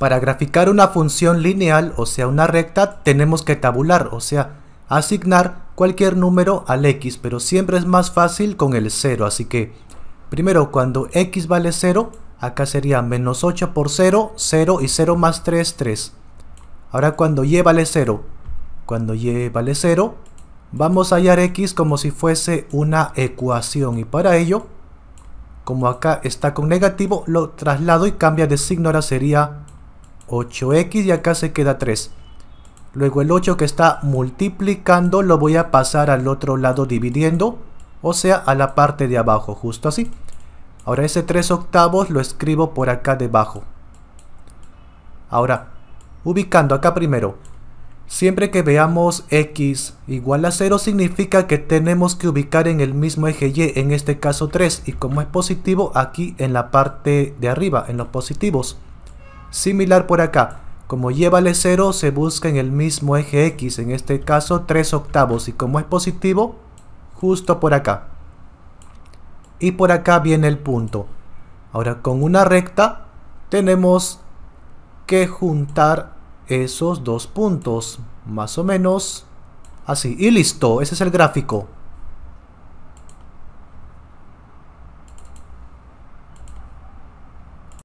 Para graficar una función lineal, o sea una recta, tenemos que tabular, o sea asignar cualquier número al x, pero siempre es más fácil con el 0, así que primero cuando x vale 0, acá sería menos 8 por 0, 0 y 0 más 3, 3. Ahora cuando y vale 0, cuando y vale 0, vamos a hallar x como si fuese una ecuación y para ello, como acá está con negativo, lo traslado y cambia de signo, ahora sería 8x y acá se queda 3. Luego el 8 que está multiplicando lo voy a pasar al otro lado dividiendo, o sea a la parte de abajo, justo así. Ahora ese 3 octavos lo escribo por acá debajo. Ahora, ubicando acá primero. Siempre que veamos x igual a 0 significa que tenemos que ubicar en el mismo eje y, en este caso 3, y como es positivo aquí en la parte de arriba, en los positivos. Similar por acá. Como llévale 0, se busca en el mismo eje X, en este caso 3 octavos. Y como es positivo, justo por acá. Y por acá viene el punto. Ahora con una recta tenemos que juntar esos dos puntos, más o menos así. Y listo, ese es el gráfico.